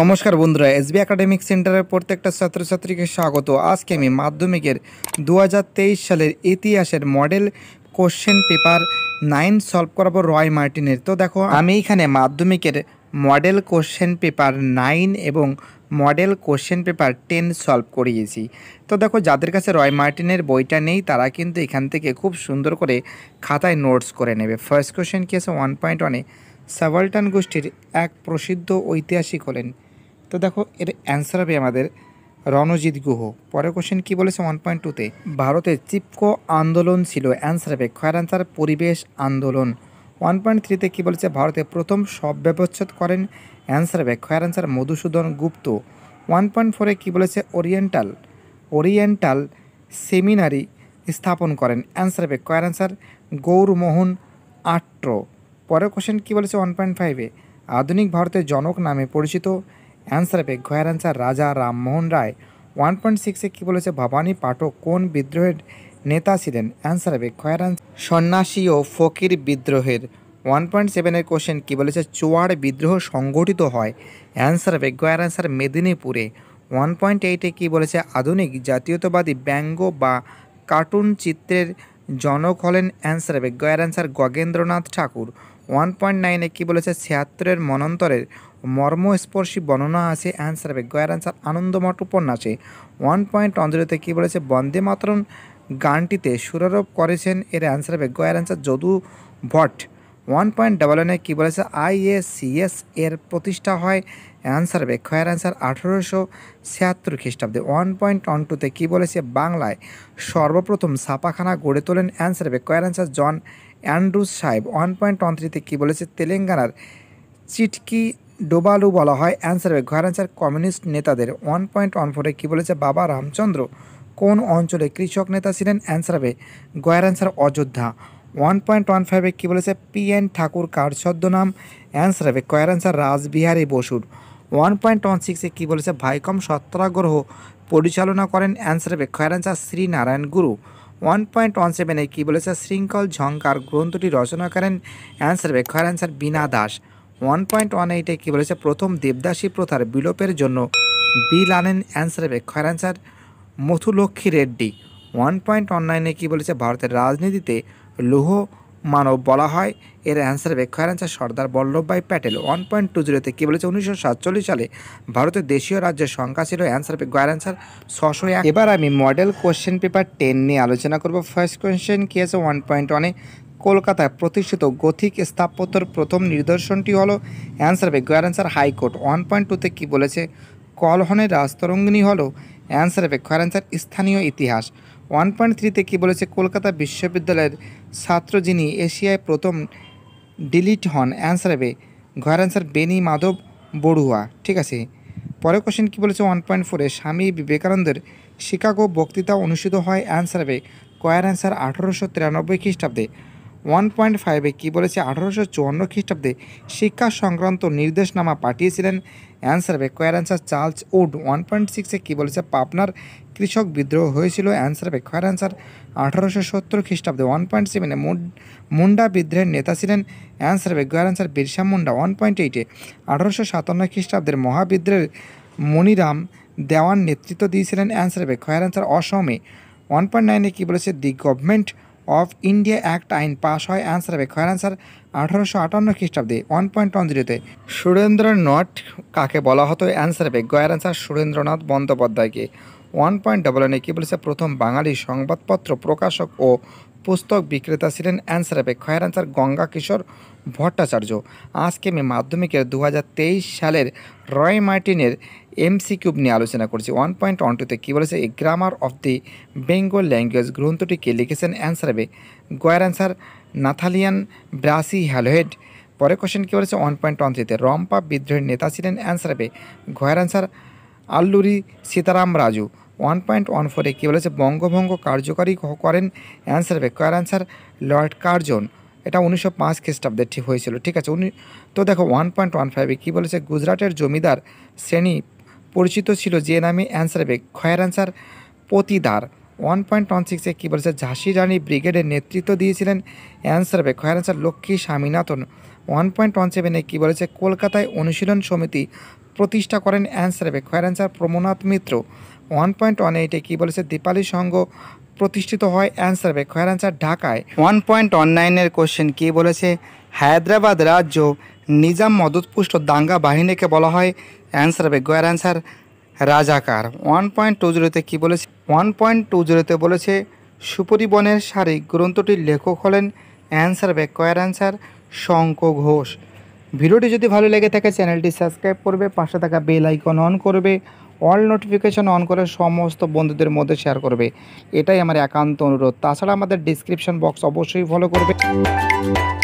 নমস্কার বন্ধুরা S B academic সেন্টারের প্রত্যেকটা ছাত্রছাত্রীকে স্বাগত আজকে আমি মাধ্যমিকের দু সালের ইতিহাসের model question paper nine solve করাবো রয় মার্টিনের তো দেখো আমি এখানে মাধ্যমিকের মডেল কোশ্চেন পেপার নাইন এবং model question paper ten solve করিয়েছি তো দেখো যাদের কাছে রয় মার্টিনের বইটা নেই তারা কিন্তু এখান থেকে খুব সুন্দর করে খাতায় নোটস করে নেবে ফার্স্ট কোশ্চেন কি আছে ওয়ান পয়েন্ট ওয়ানে সাভাল্টান গোষ্ঠীর এক প্রসিদ্ধ ঐতিহাসিক হলেন তো দেখো এর অ্যান্সার হবে আমাদের রণজিৎ গুহ পরের কোশ্চেন কী বলেছে ওয়ান পয়েন্ট টুতে ভারতে চিপকো আন্দোলন ছিল অ্যান্সার হবে খয়ের অ্যান্সার পরিবেশ আন্দোলন ওয়ান পয়েন্ট থ্রিতে কী বলেছে ভারতে প্রথম সব ব্যবচ্ছেদ করেন অ্যান্সার হবে খয়ের answer Madhusudan Gupta one point ফোরে কী বলেছে ওরিয়েন্টাল ওরিয়েন্টাল সেমিনারি স্থাপন করেন অ্যান্সার হবে খয়ের অ্যান্সার গৌরমোহন আট্র পরের কোশ্চেন কী বলেছে ওয়ান পয়েন্ট ফাইভে আধুনিক ভারতের জনক নামে পরিচিত অ্যান্সার হবে ঘয়ের অ্যান্সার রাজা রামমোহন রায় ওয়ান পয়েন্ট সিক্সে কী বলেছে ভবানী পাঠক কোন বিদ্রোহের নেতা ছিলেন অ্যান্সার হবে খয়ের সন্ন্যাসী ও ফকির বিদ্রোহের ওয়ান পয়েন্ট সেভেনের কোশ্চেন কী বলেছে চোয়ার বিদ্রোহ সংগঠিত হয় অ্যান্সার হবে গয়ার অ্যান্সার মেদিনীপুরে ওয়ান পয়েন্ট এইটে কী বলেছে আধুনিক জাতীয়তাবাদী ব্যঙ্গ বা কার্টুন চিত্রের জনক হলেন অ্যান্সার হবে গয়ার answer Gaganendranath Tagore one point নাইনে কী বলেছে ছিয়াত্তরের মনন্তরের মর্মস্পর্শী বর্ণনা আছে অ্যান্সার হবে গয়ের অ্যান্সার আনন্দমঠ উপন্যাসে ওয়ান পয়েন্ট অঞ্জলিতে কী বলেছে বন্দে মাতরম গানটিতে সুরারোপ করেছেন এর অ্যান্সার হবে গয়ের answer Jadu Bhatt one point double ওয়ানে কী বলেছে আইএসিএস এর প্রতিষ্ঠা হয় অ্যান্সার হবে খয়ের অ্যান্সার আঠেরোশো ছিয়াত্তর খ্রিস্টাব্দে ওয়ান পয়েন্ট ওয়ান টুতে কী বলেছে বাংলায় সর্বপ্রথম ছাপাখানা গড়ে তোলেন অ্যান্সার হবে কয়ের অ্যান্সার জন অ্যান্ড্রুজ সাহেব ওয়ান পয়েন্ট ওয়ান থ্রিতে কী বলেছে তেলেঙ্গানার চিটকি ডোবালু বলা হয় অ্যান্সারে ঘর অ্যান্সার কমিউনিস্ট নেতাদের ওয়ান পয়েন্ট ওয়ান ফোরে কী বলেছে বাবা রামচন্দ্র কোন অঞ্চলে কৃষক নেতা ছিলেন অ্যান্সার হবে গয়ার answer Ayodhya one point one ফাইভে কী বলেছে পি এন ঠাকুর কার ছদ্মনাম অ্যান্সার হবে কয়ার অ্যান্সার রাসবিহারী বসুর ওয়ান পয়েন্ট ওয়ান সিক্সে কী বলেছে ভাইকম সত্যাগ্রহ পরিচালনা করেন অ্যান্সার হবে কয়ার অ্যান্সার শ্রীনারায়ণ গুরু ওয়ান পয়েন্ট ওয়ান সেভেনে কী বলেছে শৃঙ্খল ঝঙ্কার গ্রন্থটি রচনা করেন অ্যান্সার বে খয়ার answer Bina Das one point one এইটে কী বলেছে প্রথম দেবদাসী প্রথার বিলোপের জন্য বিল আনেন অ্যান্সার বে খয়ার answer Muthulakshmi Reddy one point one নাইনে কী বলেছে ভারতের রাজনীতিতে লৌহ মানব বলা হয় এর অ্যান্সার হবে খয়ের answer Sardar Vallabhbhai Patel one point two জিরোতে কী বলেছে উনিশশো সাতচল্লিশ সালে ভারতের দেশীয় রাজ্যের সংখ্যা ছিল অ্যান্সার হবে অ্যান্সার ছশো এক এবার আমি মডেল কোয়েশ্চেন পেপার টেন নিয়ে আলোচনা করব ফার্স্ট কোশ্চেন কী আছে ওয়ান পয়েন্ট ওয়ানে কলকাতায় প্রতিষ্ঠিত গথিক স্থাপত্যর প্রথম নিদর্শনটি হলো অ্যান্সার হবে গয়ের অ্যান্সার হাইকোর্ট ওয়ান পয়েন্ট টুতে কী বলেছে কলহনের রাজতরঙ্গিনী হলো অ্যান্সার হবে খয়ের অ্যান্সার স্থানীয় ইতিহাস ওয়ান পয়েন্ট থ্রিতে কী বলেছে কলকাতা বিশ্ববিদ্যালয়ের ছাত্র যিনি এশিয়ায় প্রথম ডিলিট হন অ্যান্সার হবে ঘর অ্যান্সার বেনি মাধব বড়ুয়া ঠিক আছে পরের কোশ্চেন কী বলেছে ওয়ান পয়েন্ট ফোরে স্বামী বিবেকানন্দের শিকাগো বক্তৃতা অনুষ্ঠিত হয় অ্যান্সার হবে কয়ার অ্যান্সার আঠারোশো তিরানব্বই খ্রিস্টাব্দে ওয়ান পয়েন্ট ফাইভে কী বলেছে আঠারোশো চুয়ান্ন খ্রিস্টাব্দে শিক্ষা সংক্রান্ত নির্দেশনামা পাঠিয়েছিলেন অ্যান্সার হবে খয়ের answer Charles Wood one point সিক্সে কী বলেছে পাবনার কৃষক বিদ্রোহ হয়েছিল অ্যান্সার হবে খয়ের অ্যান্সার আঠারোশো সত্তর খ্রিস্টাব্দে ওয়ান পয়েন্ট সেভেনে মুন্ডা বিদ্রোহের নেতা ছিলেন অ্যান্সার হবে খয়ের answer Birsa Munda one point এইটে আঠারোশো সাতান্ন খ্রিস্টাব্দের মহাবিদ্রোহের মনিরাম দেওয়ান নেতৃত্ব দিয়েছিলেন অ্যান্সার হবে খয়ের অ্যান্সার অসমে ওয়ান পয়েন্ট নাইনে কী বলেছে the Government of India Act আইন পাশ হয় অ্যান্সার হবে খয়ের অ্যান্সার আঠারোশো আটান্ন খ্রিস্টাব্দে ওয়ান পয়েন্ট ওয়ান জিরোতে সুরেন্দ্রনাথ কাকে বলা হতো অ্যান্সার হবে গয়ের অ্যান্সার সুরেন্দ্রনাথ বন্দ্যোপাধ্যায়কে ওয়ান পয়েন্ট ডাবল ওয়ানে কী বলেছে প্রথম বাঙালি সংবাদপত্র প্রকাশক ও পুস্তক বিক্রেতা ছিলেন অ্যান্সার হবে খয়ের অ্যান্সার গঙ্গা কিশোর ভট্টাচার্য আজকে আমি মাধ্যমিকের দু সালের রয় মার্টিনের এমসিকিউব কিউব নিয়ে আলোচনা করছি ওয়ান পয়েন্ট ওয়ান টুতে কী বলেছে grammar of the Bengal language গ্রন্থটিকে লিখেছেন অ্যান্সার হবে গয়ের অ্যান্সার নাথালিয়ান ব্রাসি হ্যালোহেড পরে কোশ্চেন কী বলেছে ওয়ান পয়েন্ট ওয়ান থ্রিতে রম্পা বিদ্রোহের নেতা ছিলেন অ্যান্সার হবে ঘয়ের answer Alluri Sitarama Raju one point one ফোরে কী বলেছে বঙ্গভঙ্গ কার্যকারী করেন অ্যান্সার হবে কার অ্যান্সার লর্ড কার্জন এটা উনিশশো পাঁচ খ্রিস্টাব্দে ঠিক হয়েছিল ঠিক আছে উনি তো দেখো ওয়ান পয়েন্ট ওয়ান ফাইভে কী বলেছে গুজরাটের জমিদার শ্রেণী পরিচিত ছিল যে নামে অ্যান্সার হবে খয়ের answer Patidar one point one সিক্সে কী বলেছে ঝাঁসি রানী ব্রিগেডের নেতৃত্ব দিয়েছিলেন অ্যান্সার হবে খয়ের answer Lakshmi Swaminathan one point one সেভেনে কী বলেছে কলকাতায় অনুশীলন সমিতি প্রতিষ্ঠা করেন অ্যান্সার হবে খয়ের answer Pramathanath Mitra one point one এইটে কী বলেছে দীপালি সংঘ প্রতিষ্ঠিত হয় অ্যান্সার ব্যাক খয়ের অ্যান্সার ঢাকায় ওয়ান পয়েন্ট ওয়ান নাইনের কোশ্চেন কী বলেছে হায়দ্রাবাদ রাজ্য নিজাম মদতপুষ্ট দাঙ্গা বাহিনীকে বলা হয় অ্যান্সার বে গয়ের অ্যান্সার রাজাকার ওয়ান পয়েন্ট টু জিরোতে কী বলেছে ওয়ান পয়েন্ট টু জিরোতে বলেছে সুপরিবনের সারি গ্রন্থটির লেখক হলেন অ্যান্সার বে কয়ের অ্যান্সার শঙ্ক ঘোষ ভিডিওটি যদি ভালো লেগে থাকে চ্যানেলটি সাবস্ক্রাইব করবে পাশে থাকা বেল আইকন অন করবে অল নোটিফিকেশান অন করে সমস্ত বন্ধুদের মধ্যে শেয়ার করবে এটাই আমার একান্ত অনুরোধ তাছাড়া আমাদের ডিসক্রিপশন বক্স অবশ্যই ফলো করবে